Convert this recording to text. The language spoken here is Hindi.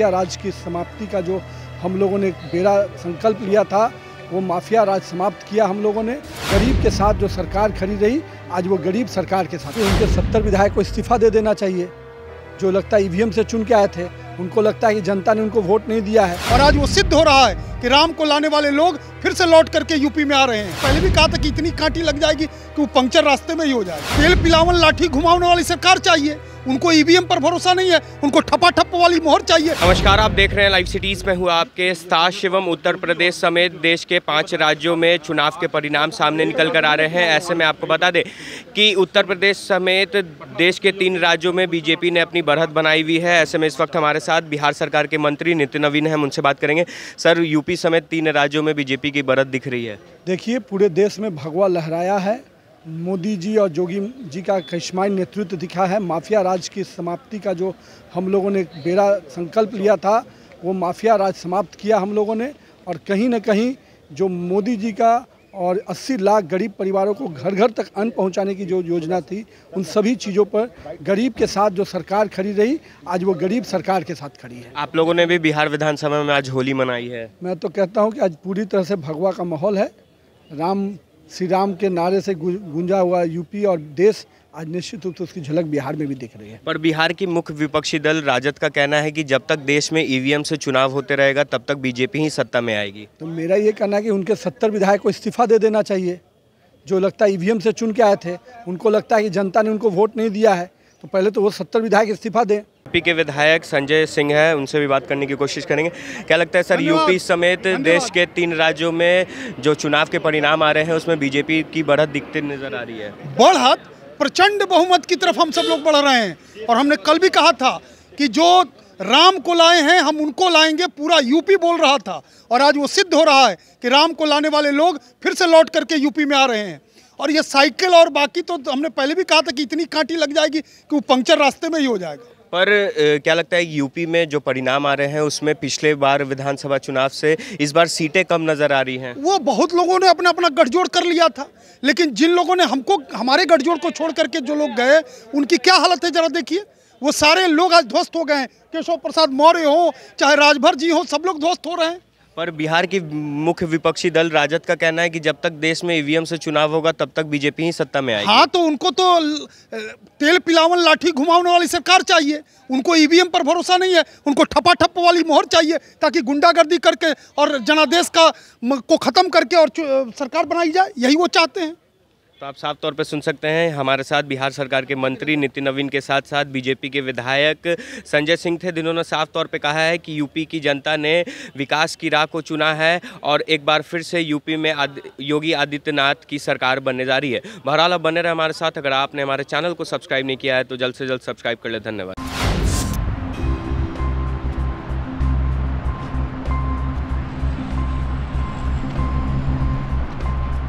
माफिया राज की समाप्ति का जो हम लोगों ने बेड़ा संकल्प लिया था वो माफिया राज समाप्त किया हम लोगों ने गरीब के साथ जो सरकार खड़ी रही आज वो गरीब सरकार के साथ उनके सत्तर विधायक को इस्तीफा दे देना चाहिए जो लगता है ई से चुन के आए थे उनको लगता है कि जनता ने उनको वोट नहीं दिया है और आज वो सिद्ध हो रहा है कि राम को लाने वाले लोग फिर से लौट करके यूपी में आ रहे हैं पहले भी कहा था कि इतनी कांटी लग जाएगी कि वो पंक्चर रास्ते में ही हो जाए तेल पिलावन लाठी घुमाने वाली सरकार चाहिए उनको ईवीएम e पर भरोसा नहीं है उनको ठपा ठप वाली मोहर चाहिए नमस्कार आप देख रहे हैं लाइव सिटीज में हुआ आपके स्थान शिवम उत्तर प्रदेश समेत देश के पांच राज्यों में चुनाव के परिणाम सामने निकल कर आ रहे हैं ऐसे में आपको बता दें कि उत्तर प्रदेश समेत देश के तीन राज्यों में बीजेपी ने अपनी बढ़त बनाई हुई है ऐसे में इस वक्त हमारे साथ बिहार सरकार के मंत्री नितिन नवीन है उनसे बात करेंगे सर यूपी समेत तीन राज्यों में बीजेपी की बढ़त दिख रही है देखिए पूरे देश में भगवा लहराया है मोदी जी और जोगी जी का कश्माई नेतृत्व दिखा है माफिया राज की समाप्ति का जो हम लोगों ने बेरा संकल्प लिया था वो माफिया राज समाप्त किया हम लोगों ने और कहीं ना कहीं जो मोदी जी का और 80 लाख गरीब परिवारों को घर घर तक अन्न पहुंचाने की जो योजना थी उन सभी चीज़ों पर गरीब के साथ जो सरकार खड़ी रही आज वो गरीब सरकार के साथ खड़ी है आप लोगों ने भी बिहार विधानसभा में आज होली मनाई है मैं तो कहता हूँ कि आज पूरी तरह से भगवा का माहौल है राम श्री राम के नारे से गुंजा हुआ यूपी और देश आज निश्चित रूप से उसकी झलक बिहार में भी दिख रही है पर बिहार की मुख्य विपक्षी दल राजद का कहना है कि जब तक देश में ईवीएम से चुनाव होते रहेगा तब तक बीजेपी ही सत्ता में आएगी तो मेरा ये कहना है कि उनके सत्तर विधायक को इस्तीफा दे देना चाहिए जो लगता है ईवीएम से चुन के आए थे उनको लगता है कि जनता ने उनको वोट नहीं दिया है तो पहले तो वो सत्तर विधायक इस्तीफा दें यूपी के विधायक संजय सिंह हैं उनसे भी बात करने की कोशिश करेंगे क्या लगता है सर यूपी समेत देश के तीन राज्यों में जो चुनाव के परिणाम आ रहे हैं उसमें बीजेपी की बढ़त दिखती नजर आ रही है बढ़त प्रचंड बहुमत की तरफ हम सब लोग बढ़ रहे हैं और हमने कल भी कहा था कि जो राम को लाए हैं हम उनको लाएंगे पूरा यूपी बोल रहा था और आज वो सिद्ध हो रहा है कि राम को लाने वाले लोग फिर से लौट करके यूपी में आ रहे हैं और ये साइकिल और बाकी तो हमने पहले भी कहा था कि इतनी कांटी लग जाएगी कि वो पंक्चर रास्ते में ही हो जाएगा पर क्या लगता है यूपी में जो परिणाम आ रहे हैं उसमें पिछले बार विधानसभा चुनाव से इस बार सीटें कम नज़र आ रही हैं वो बहुत लोगों ने अपना अपना गठजोड़ कर लिया था लेकिन जिन लोगों ने हमको हमारे गठजोड़ को छोड़ करके जो लोग गए उनकी क्या हालत है जरा देखिए वो सारे लोग आज ध्वस्त हो गए हैं केशव प्रसाद मौर्य हो चाहे राजभर जी हो सब लोग ध्वस्त हो रहे हैं पर बिहार की मुख्य विपक्षी दल राजद का कहना है कि जब तक देश में ईवीएम से चुनाव होगा तब तक बीजेपी ही सत्ता में आएगी हाँ तो उनको तो तेल पिलावन लाठी घुमाने वाली सरकार चाहिए उनको ईवीएम पर भरोसा नहीं है उनको ठप वाली मोहर चाहिए ताकि गुंडागर्दी करके और जनादेश का को ख़त्म करके और सरकार बनाई जाए यही वो चाहते हैं तो आप साफ तौर पर सुन सकते हैं हमारे साथ बिहार सरकार के मंत्री नितिन नवीन के साथ साथ बीजेपी के विधायक संजय सिंह थे जिन्होंने साफ तौर पर कहा है कि यूपी की जनता ने विकास की राह को चुना है और एक बार फिर से यूपी में आद, योगी आदित्यनाथ की सरकार बनने जा रही है बहरहाल आप बने रहे हमारे साथ अगर आपने हमारे चैनल को सब्सक्राइब नहीं किया है तो जल्द से जल्द सब्सक्राइब कर ले धन्यवाद